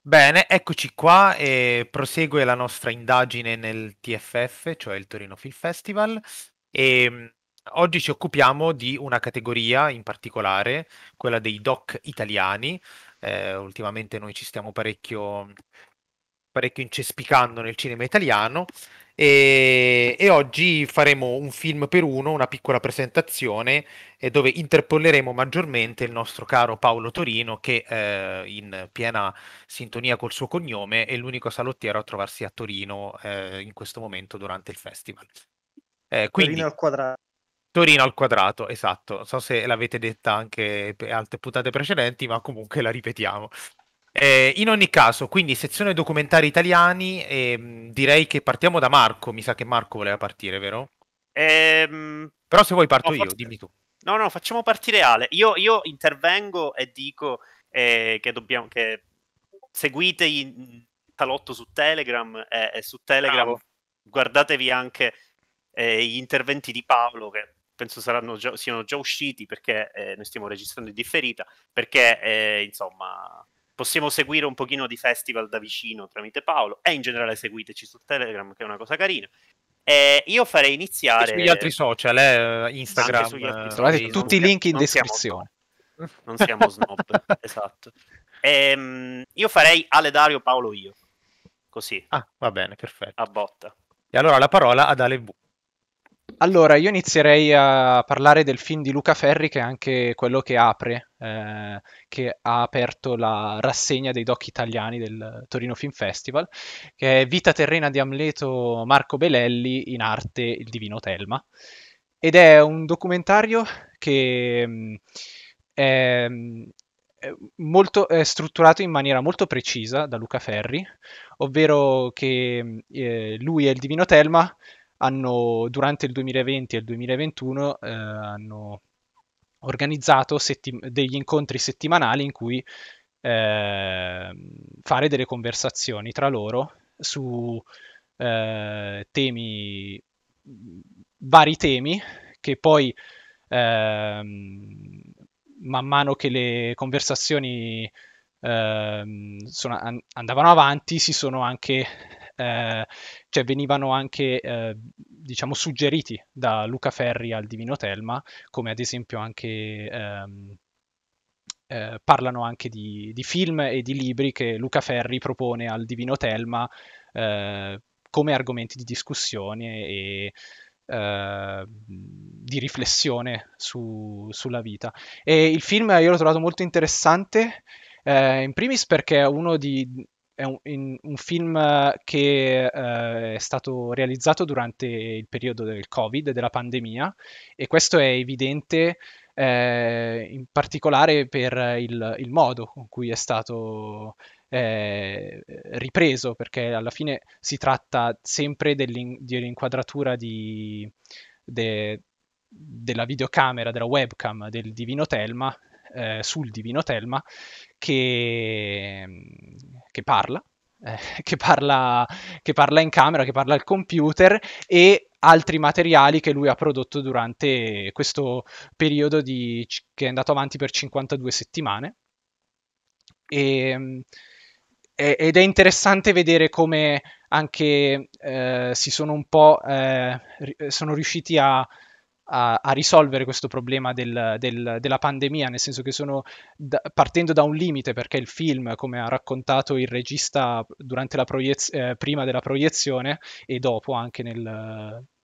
Bene, eccoci qua e prosegue la nostra indagine nel TFF, cioè il Torino Film Festival. E ehm, oggi ci occupiamo di una categoria in particolare, quella dei doc italiani. Eh, ultimamente noi ci stiamo parecchio, parecchio incespicando nel cinema italiano e, e, oggi faremo un film per uno, una piccola presentazione e eh, dove interpolleremo maggiormente il nostro caro Paolo Torino che eh, in piena sintonia col suo cognome è l'unico salottiero a trovarsi a Torino eh, in questo momento durante il festival. Eh, quindi, Torino al quadrato. Torino al quadrato, esatto. Non So se l'avete detta anche per altre puntate precedenti, ma comunque la ripetiamo. Eh, in ogni caso, quindi sezione documentari italiani, ehm, direi che partiamo da Marco. Mi sa che Marco voleva partire, vero? Ehm... Però se vuoi parto no, io, forse... dimmi tu. No, no, facciamo partire Ale. Io, io intervengo e dico eh, che, dobbiamo, che seguite il talotto su Telegram e, eh, e su Telegram Bravo. guardatevi anche eh, gli interventi di Paolo che penso saranno già, siano già usciti perché eh, noi stiamo registrando in differita perché eh, insomma possiamo seguire un pochino di festival da vicino tramite Paolo e in generale seguiteci su Telegram che è una cosa carina. Eh, io farei iniziare sugli altri social, eh, Instagram, altri eh, trovate tutti i link in non descrizione. Siamo non siamo snob, esatto. Ehm, io farei Ale Dario Paolo io. Così. Ah, va bene, perfetto. A botta. E allora la parola ad Ale V. Allora, io inizierei a parlare del film di Luca Ferri, che è anche quello che apre, eh, che ha aperto la rassegna dei doc italiani del Torino Film Festival, che è Vita terrena di Amleto Marco Belelli, in arte Il Divino Telma. Ed è un documentario che mm, mm, è, molto, è strutturato in maniera molto precisa da Luca Ferri, ovvero che mm, eh, lui e il Divino Telma hanno, durante il 2020 e il 2021 eh, hanno organizzato settim- degli incontri settimanali in cui eh, fare delle conversazioni tra loro su eh, temi, vari temi che poi ehm, man mano che le conversazioni ehm, sono, an- andavano avanti si sono anche eh, cioè venivano anche eh, diciamo suggeriti da Luca Ferri al Divino Telma, come ad esempio anche ehm, eh, parlano anche di, di, film e di libri che Luca Ferri propone al Divino Telma eh, come argomenti di discussione e eh, di riflessione su, sulla vita. E il film io l'ho trovato molto interessante, eh, in primis perché è uno di, è un, un film che eh, è stato realizzato durante il periodo del Covid, della pandemia, e questo è evidente eh, in particolare per il, il, modo con cui è stato eh, ripreso, perché alla fine si tratta sempre dell'inquadratura dell'in, de, della videocamera, della webcam del Divino Telma eh, sul divino Telma che, che parla. Eh, che, parla, che parla in camera, che parla al computer e altri materiali che lui ha prodotto durante questo periodo di, che è andato avanti per 52 settimane. Ehm, e, ed è interessante vedere come anche eh, si sono un po' eh, sono riusciti a a, a risolvere questo problema del, del, della pandemia, nel senso che sono da, partendo da un limite perché il film, come ha raccontato il regista proiez- eh, prima della proiezione e dopo anche nel,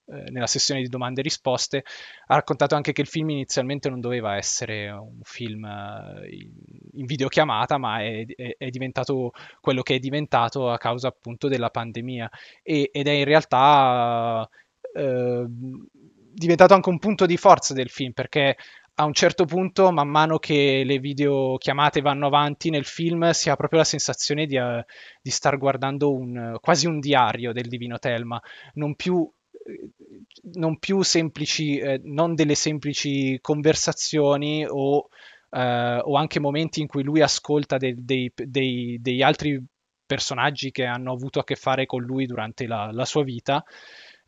eh, nella sessione di domande e risposte, ha raccontato anche che il film inizialmente non doveva essere un film eh, in videochiamata, ma è, è, è diventato quello che è diventato a causa appunto della pandemia e, ed è in realtà eh, diventato anche un punto di forza del film perché a un certo punto, man mano che le videochiamate vanno avanti nel film, si ha proprio la sensazione di, uh, di star guardando un, quasi un diario del divino Telma, non più, eh, non più semplici, eh, non delle semplici conversazioni o, eh, o, anche momenti in cui lui ascolta dei, dei, dei, dei, altri personaggi che hanno avuto a che fare con lui durante la, la sua vita,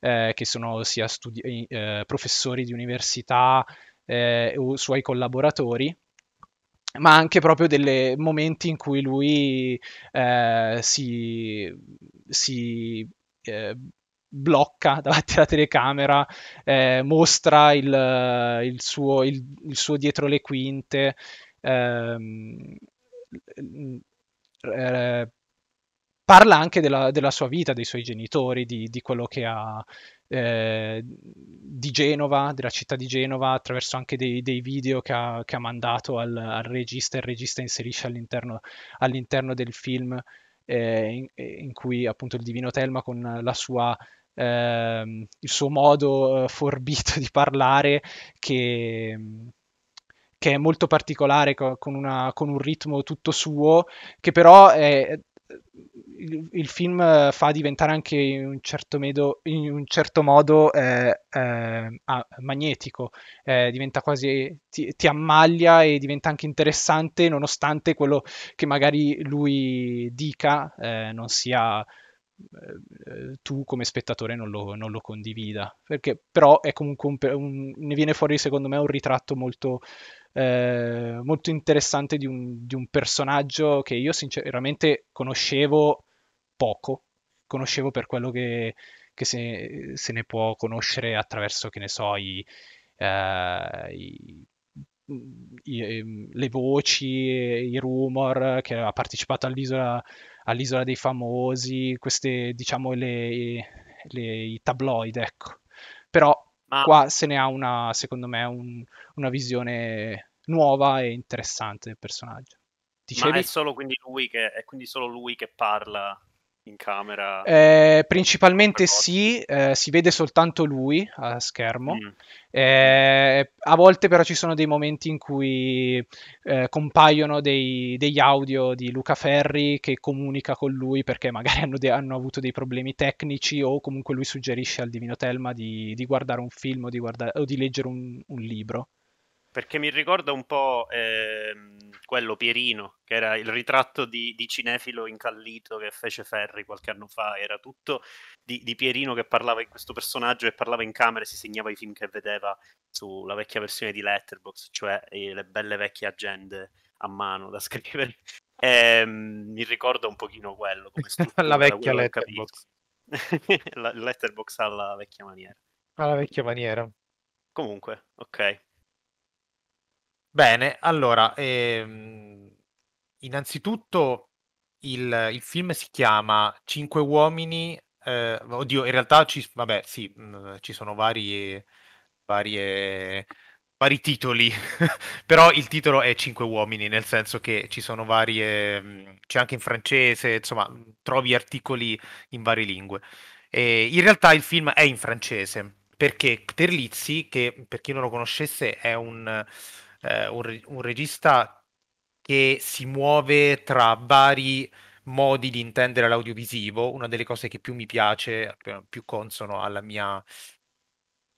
eh, che sono sia studi- eh, professori di università eh, o suoi collaboratori, ma anche proprio dei momenti in cui lui eh, si, si eh, blocca davanti alla telecamera, eh, mostra il, il, suo, il, il, suo, dietro le quinte. Ehm, parla anche della, della, sua vita, dei suoi genitori, di, di quello che ha eh, di Genova, della città di Genova, attraverso anche dei, dei video che ha, che ha mandato al, al, regista, il regista inserisce all'interno, all'interno del film eh, in, eh, in, cui appunto il divino Telma con la sua... Eh, il suo modo eh, forbito di parlare che, che è molto particolare, con, una, con, un ritmo tutto suo, che però è, il, il, film eh, fa diventare anche in un certo, medo, in un certo modo eh, eh, ah, magnetico, eh, diventa quasi, ti, ti, ammaglia e diventa anche interessante nonostante quello che magari lui dica eh, non sia eh, tu come spettatore non lo, non lo condivida perché però è comunque un, un, ne viene fuori secondo me un ritratto molto eh, molto interessante di un, di un, personaggio che io sinceramente conoscevo poco, conoscevo per quello che, che se, se, ne può conoscere attraverso, che ne so, i, eh, i ehm, le voci, i rumor, che ha partecipato all'isola, all'isola dei famosi, queste diciamo le, le, i tabloid, ecco. Però ma... Qua se ne ha una, secondo me, un, una visione nuova e interessante del personaggio. Dicevi? Ma è solo quindi lui che, è quindi solo lui che parla in camera? Eh, principalmente sì, eh, si vede soltanto lui a schermo. Mm. Eh, a volte però ci sono dei momenti in cui eh, compaiono dei, degli audio di Luca Ferri che comunica con lui perché magari hanno, de- hanno, avuto dei problemi tecnici o comunque lui suggerisce al Divino Telma di, di guardare un film o di, guarda- o di leggere un, un libro perché mi ricorda un po' ehm, quello Pierino, che era il ritratto di, di, cinefilo incallito che fece Ferri qualche anno fa, era tutto di, di Pierino che parlava in questo personaggio e parlava in camera e si segnava i film che vedeva sulla vecchia versione di Letterboxd, cioè eh, le belle vecchie agende a mano da scrivere. E, ehm, mh, mi ricorda un pochino quello, come la vecchia Letterboxd. Letterboxd alla vecchia maniera. Alla vecchia maniera. Comunque, ok. Bene, allora, ehm, innanzitutto il, il film si chiama Cinque uomini, eh, oddio, in realtà ci, vabbè, sì, mh, mm, ci sono vari, varie, vari titoli, però il titolo è Cinque uomini, nel senso che ci sono varie, mh, mm, c'è anche in francese, insomma, mm, trovi articoli in varie lingue. E in realtà il film è in francese, perché Terlizzi, che per chi non lo conoscesse è un eh, un, un regista che si muove tra vari modi di intendere l'audiovisivo, una delle cose che più mi piace, eh, più consono alla mia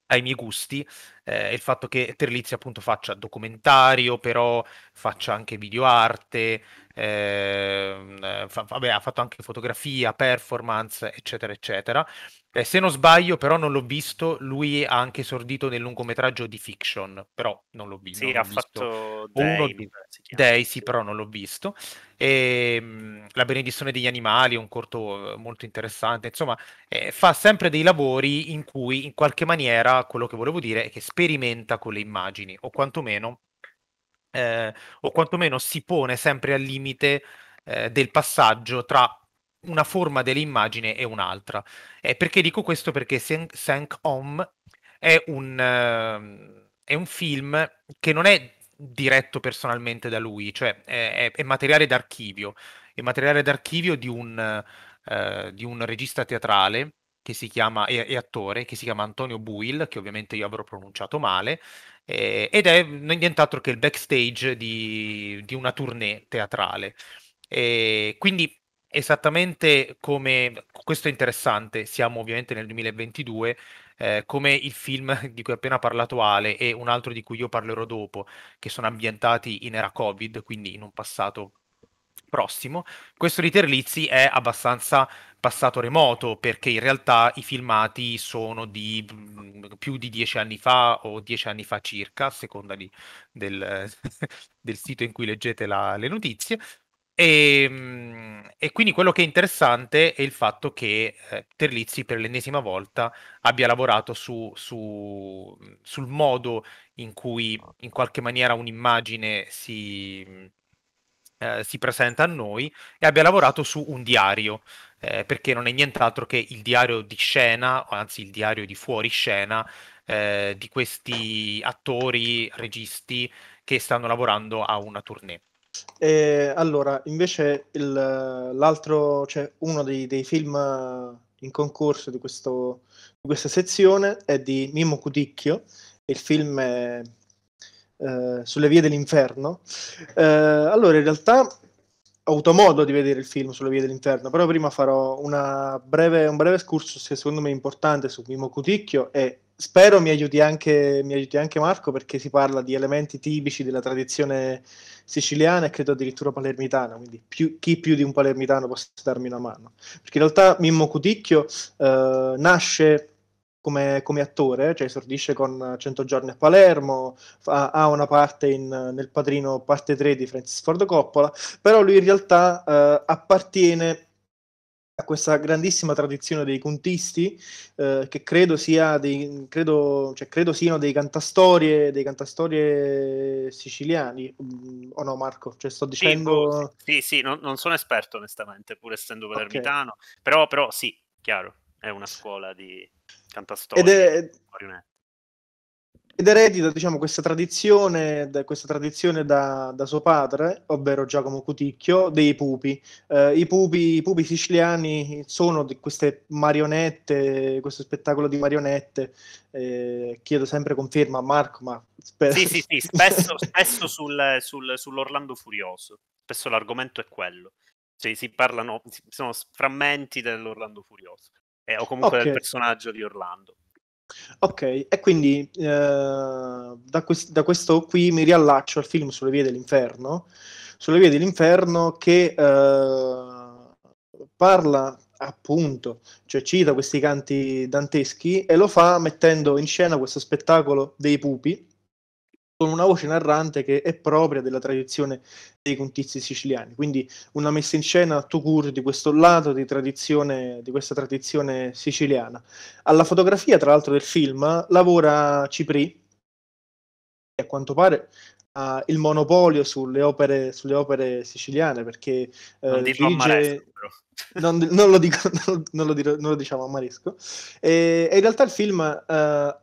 ai miei gusti, eh, il fatto che Terlizzi appunto faccia documentario, però faccia anche video arte, eh, fa, vabbè, ha fatto anche fotografia, performance, eccetera, eccetera. Eh, se non sbaglio, però non l'ho visto, lui ha anche esordito nel lungometraggio di fiction, però non l'ho visto. Sì, ha visto. fatto Day, di... Day, sì, però non l'ho visto. E, ehm, mh, La benedizione degli animali, un corto eh, molto interessante, insomma, eh, fa sempre dei lavori in cui in qualche maniera quello che volevo dire è che sperimenta con le immagini, o quantomeno, eh, o quantomeno si pone sempre al limite eh, del passaggio tra una forma dell'immagine e un'altra. Eh, perché dico questo? Perché Sank Om è un, ehm, è un film che non è diretto personalmente da lui, cioè è, è materiale d'archivio, è materiale d'archivio di un, eh, di un regista teatrale che si chiama, e, è attore, che si chiama Antonio Buil, che ovviamente io avrò pronunciato male, eh, ed è nient'altro che il backstage di, di una tournée teatrale. Eh, quindi esattamente come, questo è interessante, siamo ovviamente nel 2022, eh, come il film di cui ho appena parlato Ale e un altro di cui io parlerò dopo, che sono ambientati in era Covid, quindi in un passato prossimo. Questo di Terlizzi è abbastanza passato remoto perché in realtà i filmati sono di mm, più di dieci anni fa o dieci anni fa circa, a seconda di, del, del, sito in cui leggete la, le notizie. E, mm, e, quindi quello che è interessante è il fatto che eh, Terlizzi per l'ennesima volta abbia lavorato su, su, sul modo in cui in qualche maniera un'immagine si, mm, eh, si presenta a noi e abbia lavorato su un diario, eh, perché non è nient'altro che il diario di scena, anzi il diario di fuori scena, eh, di questi attori, registi che stanno lavorando a una tournée. E allora, invece, il, l'altro, cioè uno dei, dei, film in concorso di, questo, di questa sezione è di Mimo Cudicchio. Il film è eh, sulle vie dell'inferno. Eh, allora, in realtà ho avuto modo di vedere il film sulle vie dell'inferno, però prima farò breve, un breve scurso, che secondo me è importante su Mimo Cuticchio e spero mi aiuti, anche, mi aiuti anche Marco perché si parla di elementi tipici della tradizione siciliana e credo addirittura palermitana, quindi più, chi più di un palermitano possa darmi una mano. Perché in realtà Mimmo Cuticchio eh, nasce come, come, attore, cioè esordisce con 100 giorni a Palermo, fa, ha una parte in, nel Padrino parte 3 di Francis Ford Coppola, però lui in realtà eh, appartiene a questa grandissima tradizione dei contisti, eh, che credo, sia dei, credo, cioè, credo siano dei cantastorie, dei cantastorie siciliani, mm, o oh no Marco? Cioè, sto dicendo... Sì, boh, sì, sì non, non, sono esperto onestamente, pur essendo palermitano, okay. però, però sì, chiaro, è una scuola di canta storie, ed, ed eredita diciamo, questa tradizione, questa tradizione da, da, suo padre, ovvero Giacomo Cuticchio, dei pupi. Eh, i, pupi. I pupi siciliani sono di queste marionette, questo spettacolo di marionette. Eh, chiedo sempre conferma a Marco, ma spesso... Sì, sì, sì, spesso, spesso sul, sul, sull'Orlando Furioso, spesso l'argomento è quello. Cioè, si parlano, sono frammenti dell'Orlando Furioso eh, o comunque okay. del personaggio di Orlando. Ok, e quindi eh, da, quest- da, questo qui mi riallaccio al film Sulle vie dell'inferno, Sulle vie dell'inferno che eh, parla appunto, cioè cita questi canti danteschi e lo fa mettendo in scena questo spettacolo dei pupi con una voce narrante che è propria della tradizione dei contizi siciliani, quindi una messa in scena to court di questo lato di, tradizione, di questa tradizione siciliana. Alla fotografia, tra l'altro, del film lavora Cipri, che a quanto pare ha il monopolio sulle opere, sulle opere siciliane perché eh, non, dirige... Maresco, non, non, lo dico, non, lo dirò, non, lo diciamo a Maresco e, e in realtà il film eh,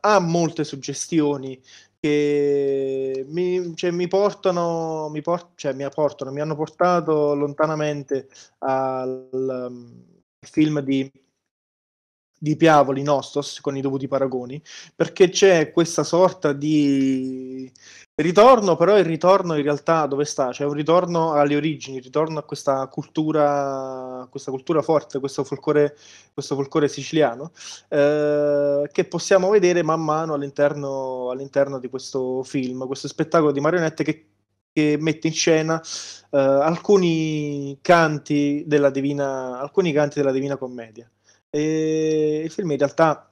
ha molte suggestioni che mi, cioè, mi, portano, mi, por- cioè, mi, portano, mi hanno portato lontanamente al, um, al film di di Piavoli Nostos con i dovuti paragoni, perché c'è questa sorta di ritorno, però il ritorno in realtà dove sta? C'è un ritorno alle origini, ritorno a questa cultura, questa cultura forte, questo folklore, questo folcore siciliano, eh, che possiamo vedere man mano all'interno, all'interno di questo film, questo spettacolo di marionette che che mette in scena eh, alcuni, canti della divina, alcuni canti della Divina Commedia. E il film in realtà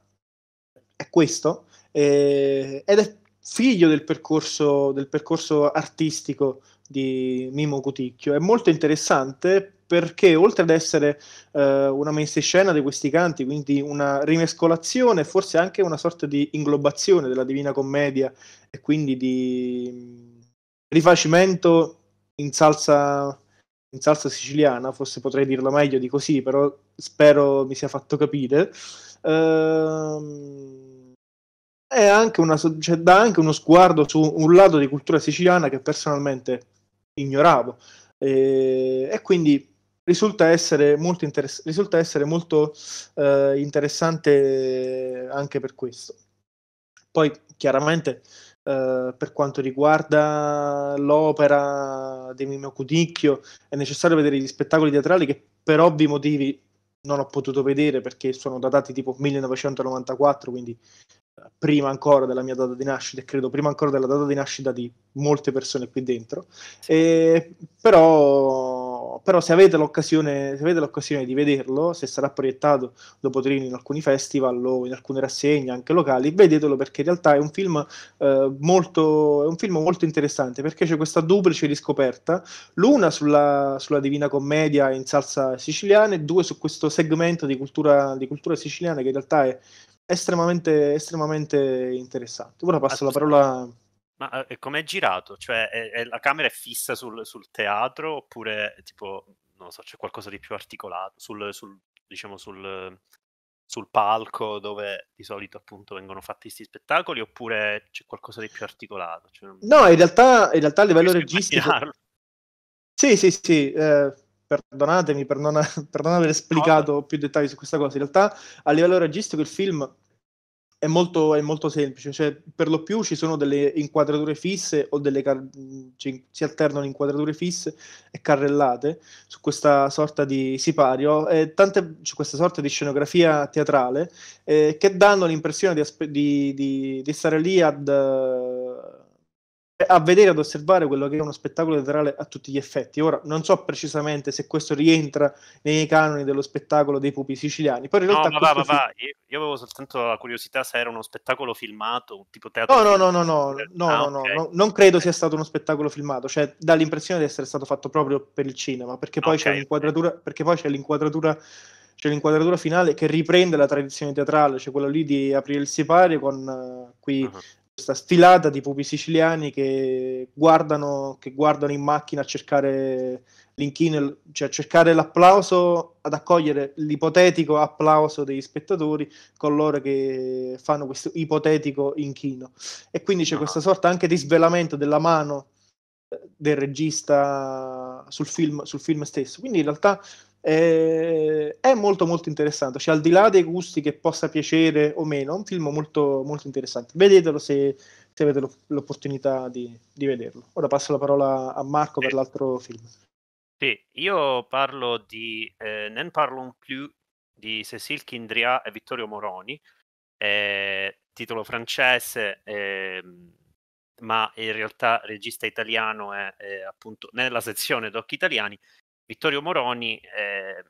è questo eh, ed è figlio del percorso, del percorso artistico di Mimo Cuticchio. È molto interessante perché oltre ad essere eh, una messa in scena di questi canti, quindi una rimescolazione, forse anche una sorta di inglobazione della Divina Commedia e quindi di mm, rifacimento in salsa in salsa siciliana, forse potrei dirlo meglio di così, però spero mi sia fatto capire. Ehm, anche una, cioè, dà anche uno sguardo su un lato di cultura siciliana che personalmente ignoravo e, eh, e quindi risulta essere molto, interess- risulta essere molto eh, interessante anche per questo. Poi chiaramente eh, per quanto riguarda l'opera di Mimio Cuticchio, è necessario vedere gli spettacoli teatrali che per ovvi motivi non ho potuto vedere perché sono datati tipo 1994, quindi eh, prima ancora della mia data di nascita e credo prima ancora della data di nascita di molte persone qui dentro. E, eh, però no, però se avete, l'occasione, se avete l'occasione di vederlo, se sarà proiettato dopo Torino in alcuni festival o in alcune rassegne anche locali, vedetelo perché in realtà è un film, eh, molto, è un film molto interessante perché c'è questa duplice riscoperta, l'una sulla, sulla Divina Commedia in salsa siciliana e due su questo segmento di cultura, di cultura siciliana che in realtà è estremamente, estremamente interessante. Ora passo la parola ma eh, com'è girato? Cioè, è, è, la camera è fissa sul, sul teatro oppure tipo, non so, c'è qualcosa di più articolato sul, sul diciamo, sul, sul, palco dove di solito appunto vengono fatti questi spettacoli oppure c'è qualcosa di più articolato? Cioè, no, in realtà, in realtà a livello registico... Sì, sì, sì. Eh, perdonatemi per non, per non aver esplicato no. più dettagli su questa cosa. In realtà, a livello registico, il film è molto, è molto semplice, cioè, per lo più ci sono delle inquadrature fisse o delle car- ci, si alternano inquadrature fisse e carrellate su questa sorta di sipario, eh, tante, su questa sorta di scenografia teatrale eh, che danno l'impressione di, aspe- di, di, di stare lì ad... Uh, a vedere, ad osservare quello che è uno spettacolo teatrale a tutti gli effetti. Ora non so precisamente se questo rientra nei canoni dello spettacolo dei pupi siciliani. Poi in realtà no, papà, papà, film... io, io, avevo soltanto la curiosità se era uno spettacolo filmato, un tipo teatro. No, no, no, no, no, no, ah, no, okay. no, non credo eh. sia stato uno spettacolo filmato, cioè dà l'impressione di essere stato fatto proprio per il cinema, perché poi, okay, c'è, l'inquadratura, perché poi c'è l'inquadratura c'è l'inquadratura finale che riprende la tradizione teatrale, cioè quello lì di aprire il sipario con uh, qui uh-huh questa stilata di pupi siciliani che guardano, che guardano in macchina a cercare l'inchino, cioè a cercare l'applauso, ad accogliere l'ipotetico applauso degli spettatori coloro che fanno questo ipotetico inchino. E quindi c'è no. Ah. questa sorta anche di svelamento della mano del regista sul film, sul film stesso. Quindi in realtà eh, è molto molto interessante, cioè al di là dei gusti che possa piacere o meno, è un film molto molto interessante. Vedetelo se, se avete lo, l'opportunità di, di, vederlo. Ora passo la parola a Marco per l'altro film. Sì, io parlo di eh, Non parlo più di Cécile Kindria e Vittorio Moroni, eh, titolo francese, eh, ma in realtà regista italiano è eh, appunto nella sezione d'occhi Italiani Vittorio Moroni eh,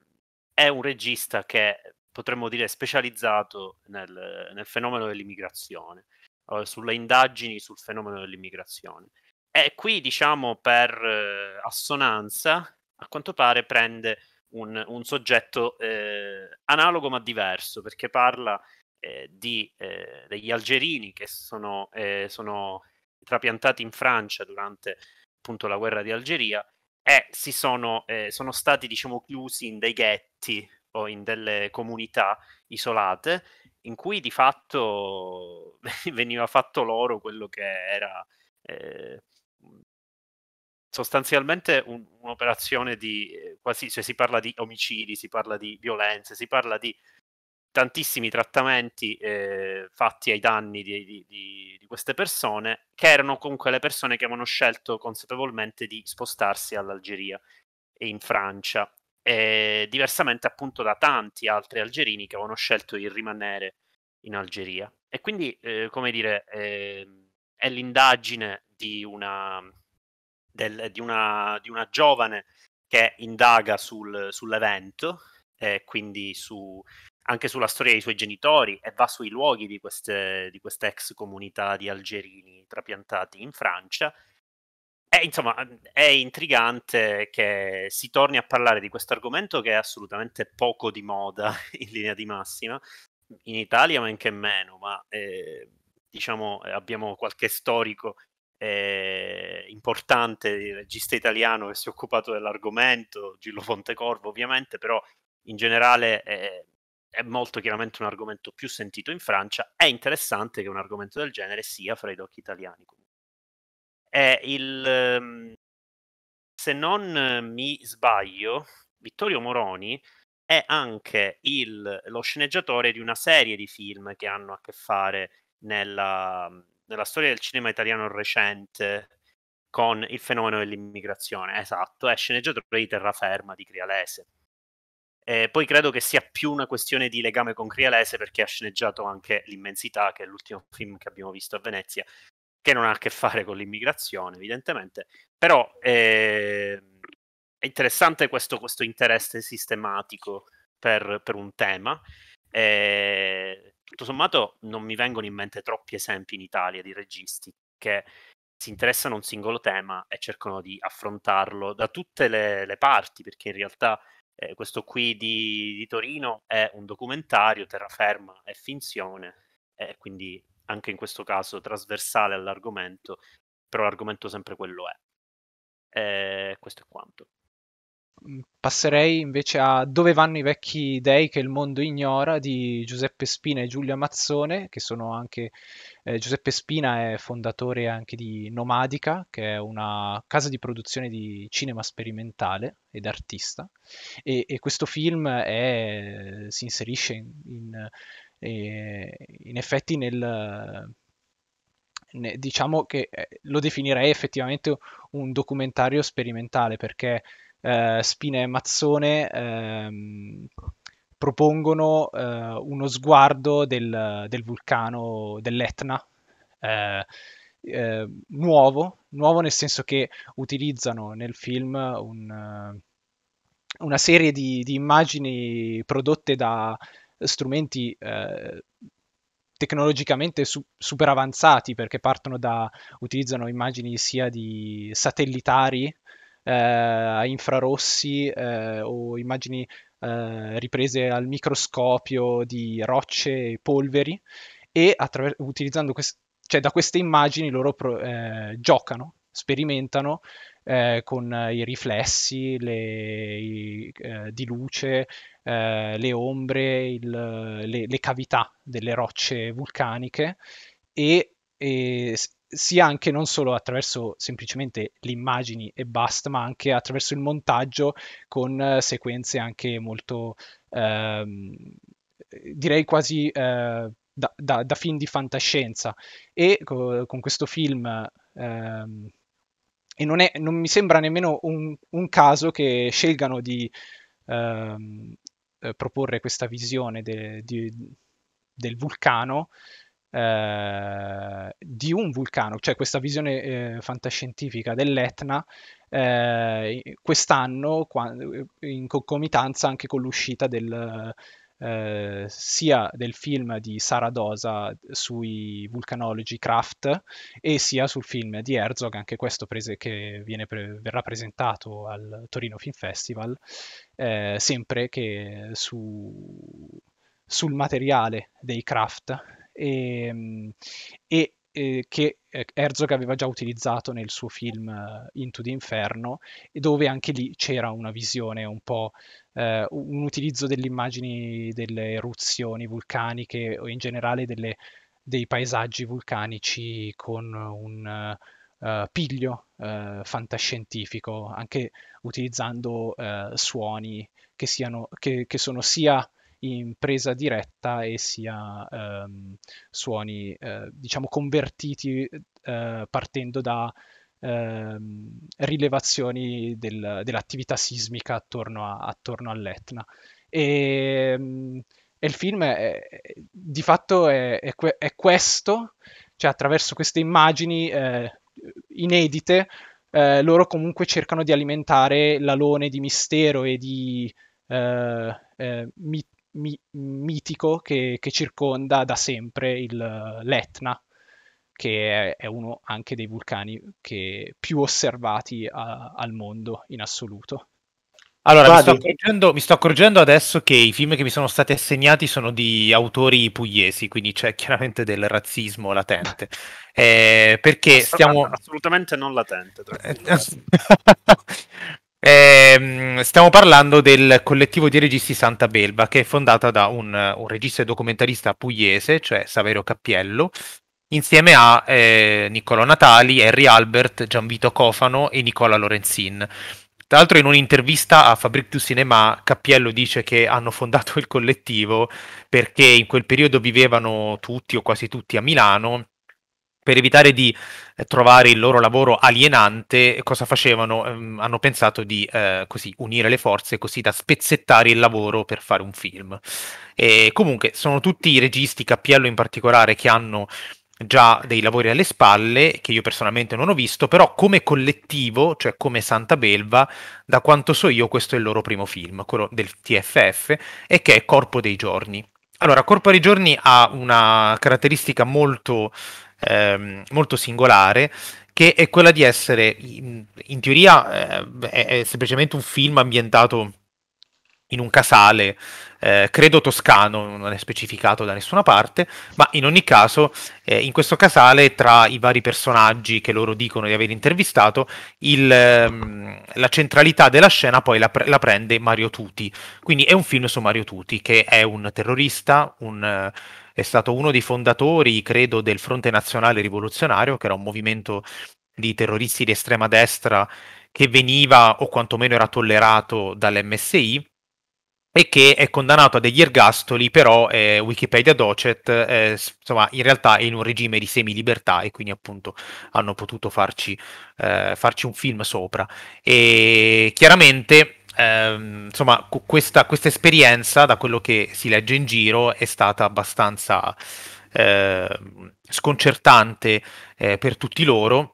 è un regista che potremmo dire specializzato nel, nel fenomeno dell'immigrazione, eh, sulle indagini sul fenomeno dell'immigrazione. E qui, diciamo, per eh, assonanza, a quanto pare prende un, un soggetto eh, analogo ma diverso, perché parla di, degli algerini che sono, sono trapiantati in Francia durante appunto la guerra di Algeria eh, si sono, eh, sono stati diciamo chiusi in dei ghetti o in delle comunità isolate in cui di fatto veniva fatto loro quello che era eh, sostanzialmente un, un'operazione di eh, quasi, cioè si parla di omicidi, si parla di violenze, si parla di tantissimi trattamenti eh, fatti ai danni di, di, di, di, queste persone, che erano comunque le persone che avevano scelto consapevolmente di spostarsi all'Algeria e in Francia, e diversamente appunto da tanti altri algerini che avevano scelto di rimanere in Algeria. E quindi, eh, come dire, eh, è l'indagine di una, del, di una, di una giovane che indaga sul, sull'evento, quindi su, anche sulla storia dei suoi genitori e va sui luoghi di, queste, di questa ex comunità di algerini trapiantati in Francia. E insomma mm, è intrigante che si torni a parlare di questo argomento che è assolutamente poco di moda in linea di massima, in Italia ma anche meno, ma eh, diciamo eh, abbiamo qualche storico eh, importante regista italiano che si è occupato dell'argomento, Gillo Fontecorvo ovviamente, però in generale eh, è molto chiaramente un argomento più sentito in Francia, è interessante che un argomento del genere sia fra i docchi italiani. Il, ehm, se non mi sbaglio, Vittorio Moroni è anche il, lo sceneggiatore di una serie di film che hanno a che fare nella, nella storia del cinema italiano recente con il fenomeno dell'immigrazione. Esatto, è sceneggiatore di Terraferma di Crialese eh, poi credo che sia più una questione di legame con Crialese perché ha sceneggiato anche L'immensità, che è l'ultimo film che abbiamo visto a Venezia, che non ha a che fare con l'immigrazione, evidentemente, però eh, è interessante questo, questo interesse sistematico per, per un tema. Eh, tutto sommato non mi vengono in mente troppi esempi in Italia di registi che si interessano a un singolo tema e cercano di affrontarlo da tutte le, le parti, perché in realtà eh, questo qui di, di, Torino è un documentario, terraferma è finzione, eh, quindi anche in questo caso trasversale all'argomento, però l'argomento sempre quello è. Eh, questo è quanto. Mm, passerei invece a Dove vanno i vecchi dei che il mondo ignora di Giuseppe Spina e Giulia Mazzone, che sono anche eh, Giuseppe Spina è fondatore anche di Nomadica, che è una casa di produzione di cinema sperimentale ed artista e, e questo film è, si inserisce in, in, eh, in effetti nel diciamo che eh, lo definirei effettivamente un documentario sperimentale perché eh, Spine e Mazzone ehm, propongono eh, uno sguardo del, del vulcano dell'Etna eh, eh, nuovo, nuovo nel senso che utilizzano nel film un, una serie di, di, immagini prodotte da strumenti tecnologicamente su- super avanzati perché partono da utilizzano immagini sia di satellitari eh, a infrarossi eh, o immagini eh, riprese al microscopio di rocce e polveri e attraver- utilizzando quest- cioè da queste immagini loro pro- giocano, sperimentano eh, con i riflessi le, i, eh, di luce, eh, le ombre, il, le, le, cavità delle rocce vulcaniche e e sia anche non solo attraverso semplicemente le immagini e basta, ma anche attraverso il montaggio con eh, sequenze anche molto, ehm, direi quasi eh, da, da, da, film di fantascienza. E co- con questo film... Ehm, e non, è, non, mi sembra nemmeno un, un caso che scelgano di ehm, eh, proporre questa visione de, de, del vulcano eh, di un vulcano, cioè questa visione eh, fantascientifica dell'Etna eh, quest'anno in concomitanza anche con l'uscita del, eh, sia del film di Sara Dosa sui vulcanologi Kraft e sia sul film di Herzog, anche questo prese, che pre- verrà presentato al Torino Film Festival, eh, sempre che su, sul materiale dei Kraft Ehm, e, e eh, che eh, Herzog aveva già utilizzato nel suo film eh, Into the Inferno, dove anche lì c'era una visione un po', eh, un utilizzo delle immagini delle eruzioni vulcaniche o in generale delle, dei paesaggi vulcanici con un uh, piglio uh, fantascientifico, anche utilizzando uh, suoni che, siano, che, che sono sia in presa diretta e sia ehm, suoni eh, diciamo convertiti eh, partendo da ehm, rilevazioni del, dell'attività sismica attorno, a, attorno all'Etna. E, ehm, e, il film è, di fatto è, è, è, questo, cioè attraverso queste immagini eh, inedite eh, loro comunque cercano di alimentare l'alone di mistero e di eh, eh, mit- mi- mitico che, che, circonda da sempre il, l'Etna, che è, è, uno anche dei vulcani più osservati a, al mondo in assoluto. Allora, mi sto, mi sto, accorgendo, adesso che i film che mi sono stati assegnati sono di autori pugliesi, quindi c'è chiaramente del razzismo latente. Eh, perché stiamo... Assolutamente non latente. Eh, stiamo parlando del collettivo di registi Santa Belva, che è fondata da un, un regista e documentarista pugliese, cioè Saverio Cappiello, insieme a eh, Niccolo Natali, Henry Albert, Gianvito Cofano e Nicola Lorenzin. Tra l'altro in un'intervista a Fabric du Cinema Cappiello dice che hanno fondato il collettivo perché in quel periodo vivevano tutti o quasi tutti a Milano per evitare di eh, trovare il loro lavoro alienante, cosa facevano? Um, hanno pensato di uh, così, unire le forze, così da spezzettare il lavoro per fare un film. E comunque sono tutti i registi, Cappiello in particolare, che hanno già dei lavori alle spalle, che io personalmente non ho visto, però come collettivo, cioè come Santa Belva, da quanto so io questo è il loro primo film, quello del TFF, e che è Corpo dei Giorni. Allora, Corpo dei Giorni ha una caratteristica molto ehm, molto singolare che è quella di essere in, in teoria eh, è semplicemente un film ambientato in un casale, eh, credo toscano, non è specificato da nessuna parte, ma in ogni caso eh, in questo casale tra i vari personaggi che loro dicono di aver intervistato, il, ehm, la centralità della scena poi la, pre- la, prende Mario Tutti, quindi è un film su Mario Tutti che è un terrorista, un, è stato uno dei fondatori, credo, del Fronte Nazionale Rivoluzionario, che era un movimento di terroristi di estrema destra che veniva o quantomeno era tollerato dall'MSI e che è condannato a degli ergastoli, però eh, Wikipedia Docet eh, insomma, in realtà è in un regime di semilibertà e quindi appunto hanno potuto farci, eh, farci un film sopra. E chiaramente Ehm, insomma, questa, questa esperienza, da quello che si legge in giro, è stata abbastanza eh, sconcertante eh, per tutti loro.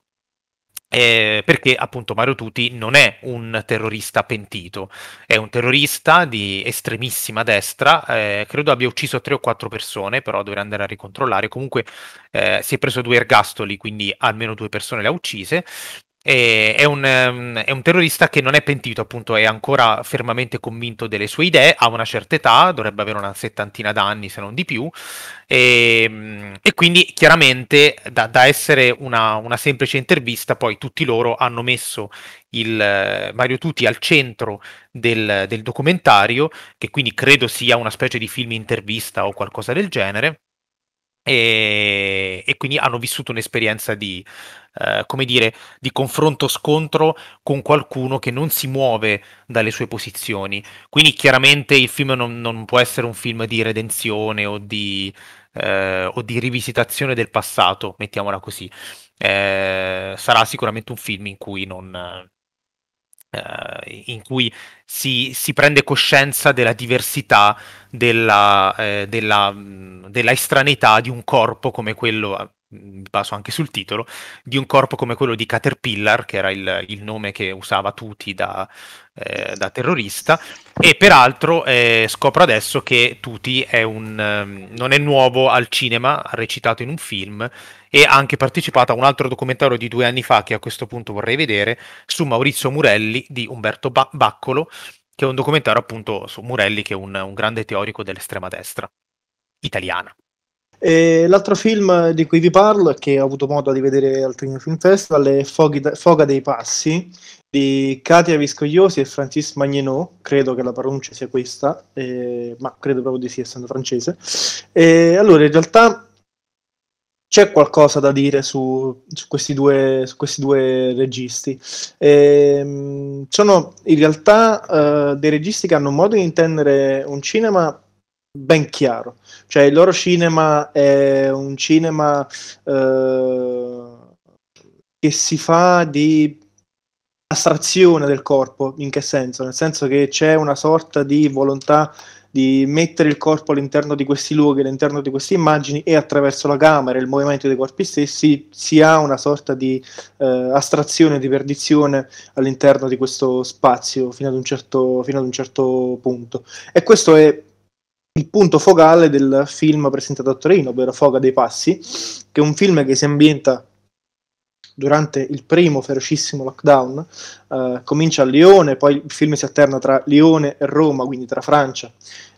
Eh, perché appunto Mario Tuti non è un terrorista pentito, è un terrorista di estremissima destra, eh, credo abbia ucciso tre o quattro persone, però dovrei andare a ricontrollare, comunque eh, si è preso due ergastoli, quindi almeno due persone le ha uccise, è un, ehm, è, un, terrorista che non è pentito, appunto, è ancora fermamente convinto delle sue idee, ha una certa età, dovrebbe avere una settantina d'anni se non di più, e, ehm, e quindi chiaramente da, da essere una, una, semplice intervista, poi tutti loro hanno messo il Mario Tutti al centro del, del documentario, che quindi credo sia una specie di film intervista o qualcosa del genere e, e, quindi hanno vissuto un'esperienza di, eh, come dire, di confronto-scontro con qualcuno che non si muove dalle sue posizioni. Quindi chiaramente il film non, non può essere un film di redenzione o di, eh, o di rivisitazione del passato, mettiamola così. Eh, sarà sicuramente un film in cui non eh, in cui si, si, prende coscienza della diversità, della, eh, della, della estraneità di un corpo come quello eh, mi mm, anche sul titolo, di un corpo come quello di Caterpillar, che era il, il nome che usava Tuti da, eh, da terrorista, e peraltro eh, scopro adesso che Tuti è un, eh, non è nuovo al cinema, ha recitato in un film e ha anche partecipato a un altro documentario di due anni fa che a questo punto vorrei vedere, su Maurizio Murelli di Umberto ba- Baccolo, che è un documentario appunto su Murelli, che è un, un grande teorico dell'estrema destra italiana. E l'altro film di cui vi parlo, che ho avuto modo di vedere al Trino Film Festival, è Foga dei Passi di Katia Viscogliosi e Francis Magnenot, credo che la pronuncia sia questa, eh, ma credo proprio di sì, essendo francese. E allora, in realtà c'è qualcosa da dire su, su, questi, due, su questi, due, registi. E, ehm, sono in realtà eh, dei registi che hanno un modo di intendere un cinema ben chiaro. Cioè il loro cinema è un cinema eh, che si fa di astrazione del corpo, in che senso? Nel senso che c'è una sorta di volontà di mettere il corpo all'interno di questi luoghi, all'interno di queste immagini e attraverso la camera e il movimento dei corpi stessi si ha una sorta di eh, astrazione, di perdizione all'interno di questo spazio fino ad, un certo, fino ad un certo punto. E questo è il punto focale del film presentato a Torino, ovvero Foga dei Passi, che è un film che si ambienta durante il primo ferocissimo lockdown, eh, comincia a Lione, poi il film si alterna tra Lione e Roma, quindi tra Francia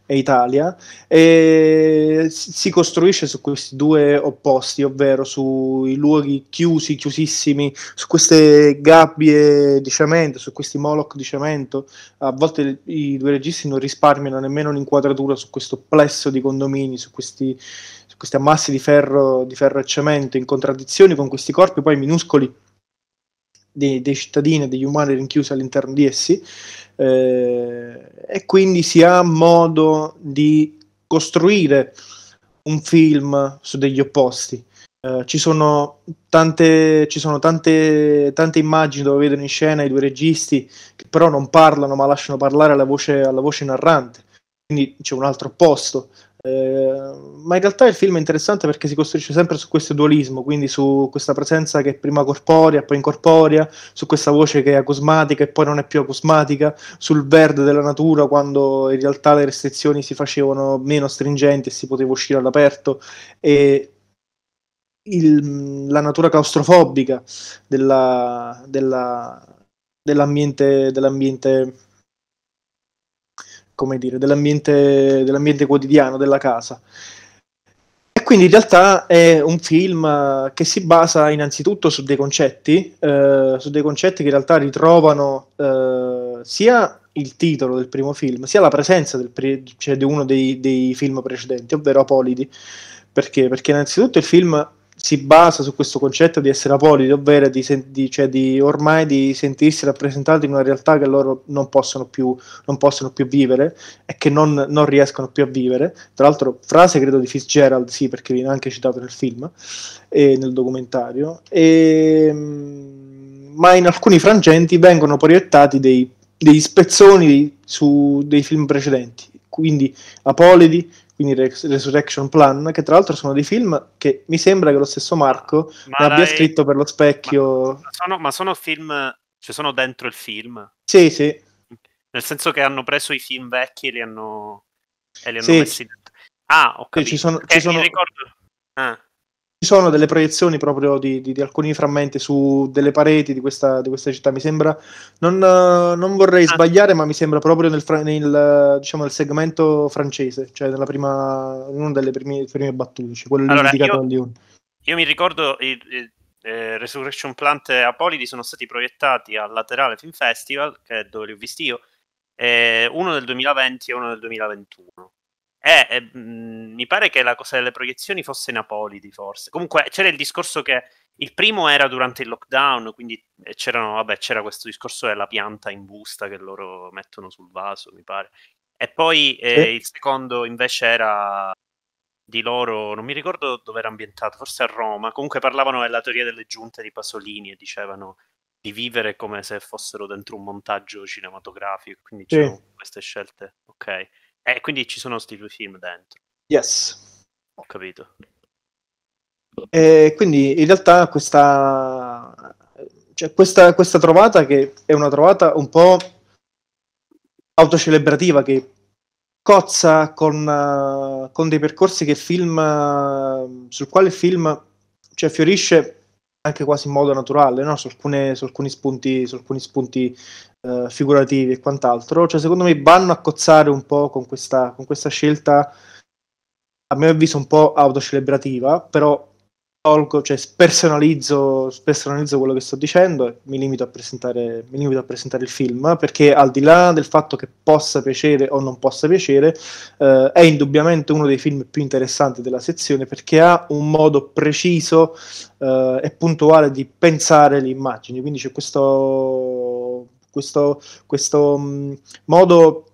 e Italia, e si costruisce su questi due opposti, ovvero sui luoghi chiusi, chiusissimi, su queste gabbie di cemento, su questi moloch di cemento. A volte i due registi non risparmiano nemmeno l'inquadratura su questo plesso di condomini, su questi, su queste masse di ferro, di ferro e cemento in contraddizione con questi corpi poi minuscoli dei, dei cittadini e degli umani rinchiusi all'interno di essi eh, e quindi si ha modo di costruire un film su degli opposti. Eh, ci sono, tante, ci sono tante, tante, immagini dove vedono in scena i due registi che però non parlano ma lasciano parlare alla voce, alla voce narrante quindi c'è un altro opposto eh, ma in realtà il film è interessante perché si costruisce sempre su questo dualismo, quindi su questa presenza che è prima corporea, poi incorporea, su questa voce che è acosmatica e poi non è più acosmatica, sul verde della natura quando in realtà le restrizioni si facevano meno stringenti e si poteva uscire all'aperto e il, la natura claustrofobica della, della, dell'ambiente, dell'ambiente come dire, dell'ambiente, dell'ambiente quotidiano, della casa. E quindi in realtà è un film che si basa innanzitutto su dei concetti, eh, su dei concetti che in realtà ritrovano eh, sia il titolo del primo film, sia la presenza pre- cioè di uno dei, dei, film precedenti, ovvero Apolidi. Perché? Perché innanzitutto il film si basa su questo concetto di essere apolidi, ovvero di, sen- di, cioè di ormai di sentirsi rappresentati in una realtà che loro non possono più, non possono più vivere e che non, non, riescono più a vivere. Tra l'altro, frase credo di Fitzgerald, sì, perché viene anche citato nel film e nel documentario. E, ehm, ma in alcuni frangenti vengono proiettati dei, dei spezzoni su dei film precedenti, quindi apolidi, quindi Resurrection Plan, che tra l'altro sono dei film che mi sembra che lo stesso Marco ma abbia è... scritto per lo specchio. Ma sono, ma sono film, cioè sono dentro il film? Sì, sì. Nel senso che hanno preso i film vecchi e li hanno, e li hanno sì. messi dentro. Ah, ok. Ci sono, ci sono... ricordo... Ah ci sono delle proiezioni proprio di, di, di, alcuni frammenti su delle pareti di questa, di questa città. Mi sembra, non, non vorrei ah. sbagliare, ma mi sembra proprio nel, nel, diciamo, nel segmento francese, cioè nella prima, in una delle prime, prime battute, cioè quello allora, indicato io, io mi ricordo il, il eh, Resurrection Plant e Apolidi sono stati proiettati al Laterale Film Festival, che è dove li ho visti io, eh, uno del 2020 e uno del 2021. Eh, eh, mm, mi pare che la cosa delle proiezioni fosse Napolidi, forse. Comunque c'era il discorso che il primo era durante il lockdown, quindi eh, vabbè, c'era questo discorso della pianta in busta che loro mettono sul vaso, mi pare. E poi eh, sì. il secondo invece era di loro, non mi ricordo dove era ambientato, forse a Roma. Comunque parlavano della teoria delle giunte di Pasolini e dicevano di vivere come se fossero dentro un montaggio cinematografico, quindi sì. c'erano queste scelte. Ok. E eh, quindi ci sono questi due film dentro. Yes. Ho capito. E quindi in realtà questa, cioè questa, questa trovata che è una trovata un po' autocelebrativa che cozza con, con dei percorsi che film, sul quale il film cioè, fiorisce anche quasi in modo naturale no? su, alcune, su, alcuni spunti, su alcuni spunti eh, figurativi e quant'altro, cioè secondo me vanno a cozzare un po' con questa, con questa scelta, a mio avviso un po' autocelebrativa, però tolgo, cioè spersonalizzo, spersonalizzo quello che sto dicendo e mi limito, mi limito, a presentare, il film, perché al di là del fatto che possa piacere o non possa piacere, eh, è indubbiamente uno dei film più interessanti della sezione perché ha un modo preciso eh, e puntuale di pensare le immagini, quindi c'è questo questo, questo mm, modo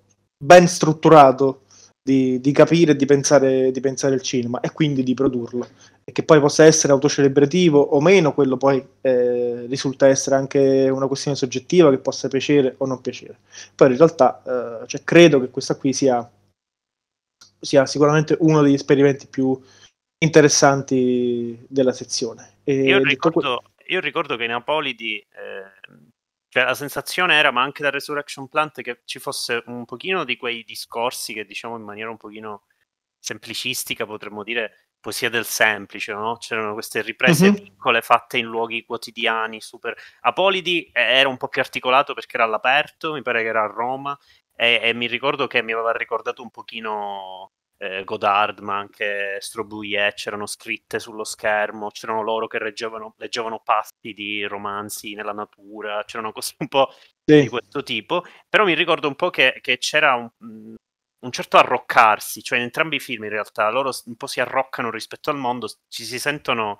ben strutturato di, di capire e di pensare, di pensare il cinema e quindi di produrlo e che poi possa essere autocelebrativo o meno, quello poi eh, risulta essere anche una questione soggettiva che possa piacere o non piacere. Poi in realtà eh, cioè, credo che questa qui sia, sia, sicuramente uno degli esperimenti più interessanti della sezione. E io, ricordo, que- io ricordo che Napolidi eh, cioè, la sensazione era, ma anche da Resurrection Plant, che ci fosse un pochino di quei discorsi che, diciamo, in maniera un pochino semplicistica, potremmo dire, poesia del semplice, no? C'erano queste riprese uh-huh. piccole fatte in luoghi quotidiani, super... Apolidi eh, era un po' più articolato perché era all'aperto, mi pare che era a Roma, e, e mi ricordo che mi aveva ricordato un pochino eh, Godard, ma anche Strobouillet, c'erano scritte sullo schermo, c'erano loro che reggevano, leggevano passi di romanzi nella natura, c'erano cose un po' sì. di questo tipo, però mi ricordo un po' che, che c'era un, mm, un, certo arroccarsi, cioè in entrambi i film in realtà loro un po' si arroccano rispetto al mondo, ci si sentono,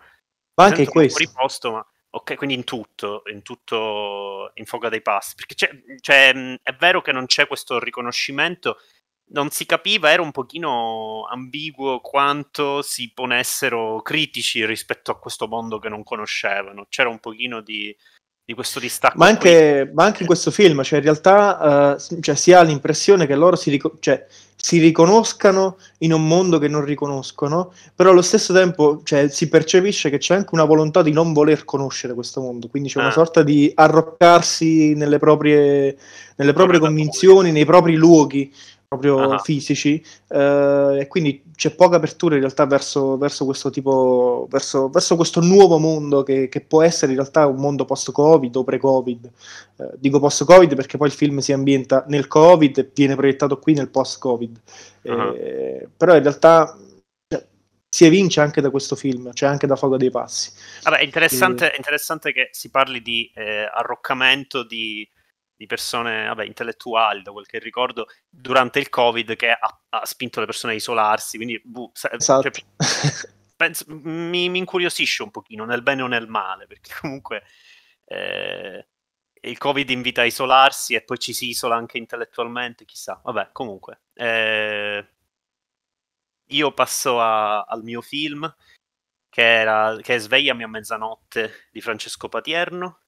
ma anche sentono fuori posto, ma... Ok, quindi in tutto, in tutto, in foga dei passi, perché c'è, c'è, cioè, mm, è vero che non c'è questo riconoscimento, non si capiva, era un pochino ambiguo quanto si ponessero critici rispetto a questo mondo che non conoscevano. C'era un pochino di, di questo distacco. Ma anche, ma anche, in questo film, cioè in realtà uh, cioè, si ha l'impressione che loro si, rico- cioè, si, riconoscano in un mondo che non riconoscono, però allo stesso tempo cioè, si percepisce che c'è anche una volontà di non voler conoscere questo mondo, quindi c'è ah. una sorta di arroccarsi nelle proprie, nelle proprie convinzioni, nei propri luoghi proprio uh-huh. fisici eh, e quindi c'è poca apertura in realtà verso, verso questo tipo verso, verso, questo nuovo mondo che, che, può essere in realtà un mondo post covid o pre covid eh, dico post covid perché poi il film si ambienta nel covid e viene proiettato qui nel post covid uh-huh. eh, ah. però in realtà cioè, si evince anche da questo film, cioè anche da Fogo dei Passi. Vabbè, è interessante, e... Eh. interessante che si parli di eh, arroccamento di di persone vabbè, intellettuali, da quel che ricordo, durante il Covid che ha, ha spinto le persone a isolarsi. Quindi buh, cioè, esatto. cioè, penso, mi, mi, incuriosisce un pochino, nel bene o nel male, perché comunque eh, il Covid invita a isolarsi e poi ci si isola anche intellettualmente, chissà. Vabbè, comunque. Eh, io passo a, al mio film, che, era, che è Svegliami a mezzanotte di Francesco Patierno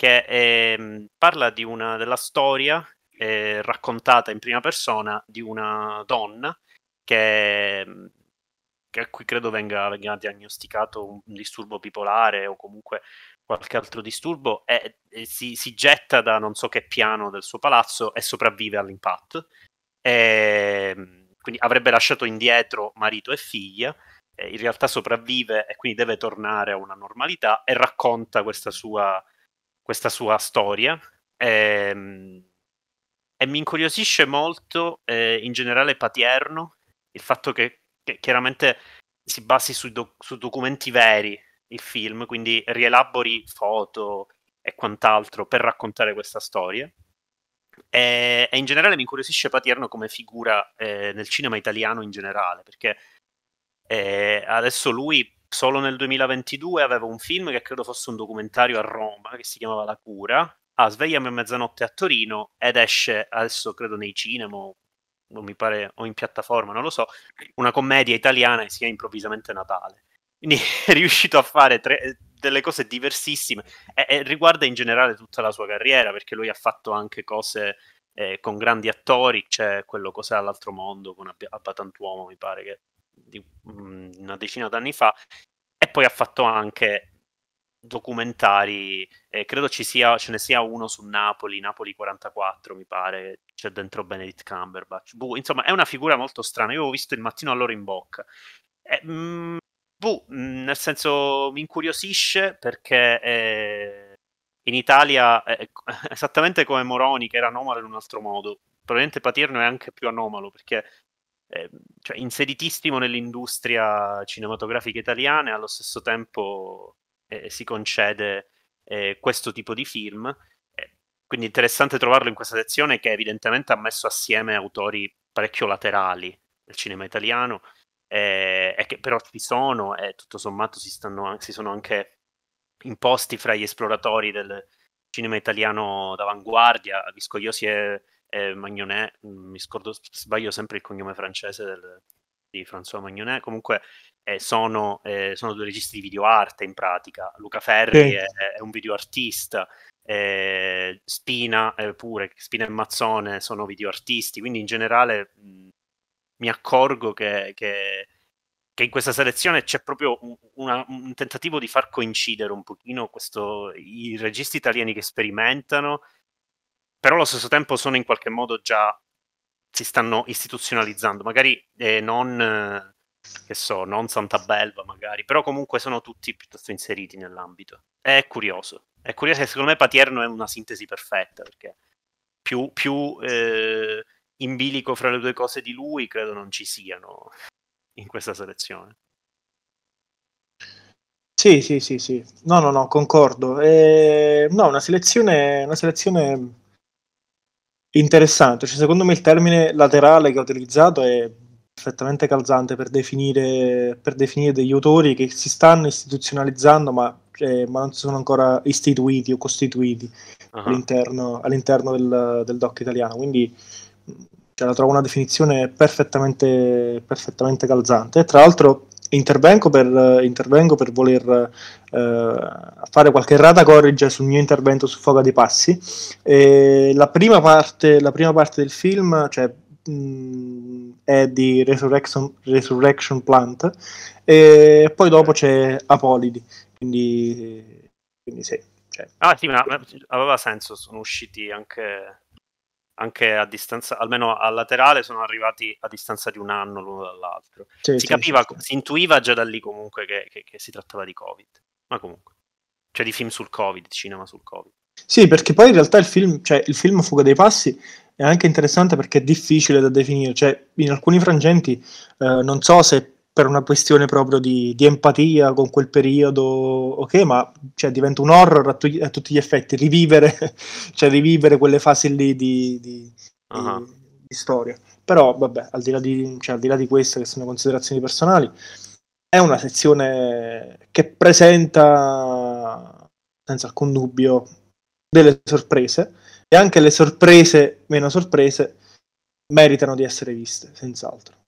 che eh, parla una, della storia eh, raccontata in prima persona di una donna che, ehm, che a cui credo venga, venga, diagnosticato un disturbo bipolare o comunque qualche altro disturbo e, e si, si, getta da non so che piano del suo palazzo e sopravvive all'impatto. E, ehm, quindi avrebbe lasciato indietro marito e figlia, eh, in realtà sopravvive e quindi deve tornare a una normalità e racconta questa sua questa sua storia e, ehm, e mi incuriosisce molto eh, in generale Patierno il fatto che, che chiaramente si basi su, doc- su, documenti veri il film, quindi rielabori foto e quant'altro per raccontare questa storia. E, e in generale mi incuriosisce Patierno come figura eh, nel cinema italiano in generale, perché eh, adesso lui Solo nel 2022 aveva un film che credo fosse un documentario a Roma che si chiamava La cura. Ah, svegliami a mezzanotte a Torino ed esce adesso credo nei cinema non mi pare o in piattaforma, non lo so, una commedia italiana che si chiama improvvisamente Natale. Quindi è riuscito a fare tre, eh, delle cose diversissime e, e, riguarda in generale tutta la sua carriera perché lui ha fatto anche cose eh, con grandi attori, c'è cioè quello cos'è all'altro mondo con Ab- Abbatantuomo mi pare che di mm, una decina d'anni fa, e poi ha fatto anche documentari, eh, credo ci sia, ce ne sia uno su Napoli, Napoli 44 mi pare, c'è dentro Benedict Cumberbatch, buh, insomma è una figura molto strana, io ho visto il mattino all'ora in bocca, eh, mh, buh, mh, nel senso mi incuriosisce perché eh, in Italia, eh, eh, esattamente come Moroni che era anomalo in un altro modo, probabilmente Patirno è anche più anomalo perché Ehm, cioè inseritissimo nell'industria cinematografica italiana e allo stesso tempo eh, si concede eh, questo tipo di film. Eh, quindi interessante trovarlo in questa sezione che evidentemente ha messo assieme autori parecchio laterali del cinema italiano eh, e che però ci sono e tutto sommato si, stanno, si sono anche imposti fra gli esploratori del cinema italiano d'avanguardia. Visco Viscogliosi è eh, Magnonet, mm, mi scordo, sbaglio sempre il cognome francese del, di François Magnonet, comunque eh, sono, eh, sono, due registi di videoarte in pratica. Luca Ferri sì. è, è, un videoartista, eh, Spina pure, Spina e Mazzone sono videoartisti, quindi in generale mh, mm, mi accorgo che, che, che, in questa selezione c'è proprio un, una, un tentativo di far coincidere un pochino questo, i registi italiani che sperimentano però allo stesso tempo sono in qualche modo già si stanno istituzionalizzando, magari eh, non, eh, che so, non Santa Belva, magari, però comunque sono tutti piuttosto inseriti nell'ambito. È curioso, è curioso che secondo me Patierno è una sintesi perfetta, perché più, più eh, in bilico fra le due cose di lui credo non ci siano in questa selezione. Sì, sì, sì, sì. No, no, no, concordo. E... Eh, no, una selezione, una selezione interessante. Cioè, secondo me il termine laterale che ho utilizzato è perfettamente calzante per definire, per definire degli autori che si stanno istituzionalizzando ma, eh, ma non sono ancora istituiti o costituiti uh-huh. all'interno, all'interno del, del, doc italiano. Quindi cioè, la trovo una definizione perfettamente, perfettamente calzante. E tra l'altro intervengo per, intervengo per voler eh, fare qualche rata corrige sul mio intervento su Foga dei Passi. La prima, parte, la, prima parte, del film cioè, mh, è di Resurrection, Resurrection Plant e poi dopo c'è Apolidi, quindi, quindi sì. Cioè. Ah sì, ma aveva senso, sono usciti anche anche a distanza, almeno al laterale, sono arrivati a distanza di un anno l'uno dall'altro. Sì, si sì, capiva, sì. si intuiva già da lì comunque che, che, che, si trattava di Covid, ma comunque, cioè di film sul Covid, cinema sul Covid. Sì, perché poi in realtà il film, cioè il film Fuga dei Passi è anche interessante perché è difficile da definire, cioè in alcuni frangenti eh, non so se per una questione proprio di, di empatia con quel periodo, ok, ma cioè, diventa un horror a, tu, a, tutti gli effetti, rivivere, cioè, rivivere quelle fasi lì di, di, uh-huh. di storia. Però vabbè, al di, là di, cioè, al di là di queste che sono considerazioni personali, è una sezione che presenta, senza alcun dubbio, delle sorprese e anche le sorprese meno sorprese meritano di essere viste, senz'altro.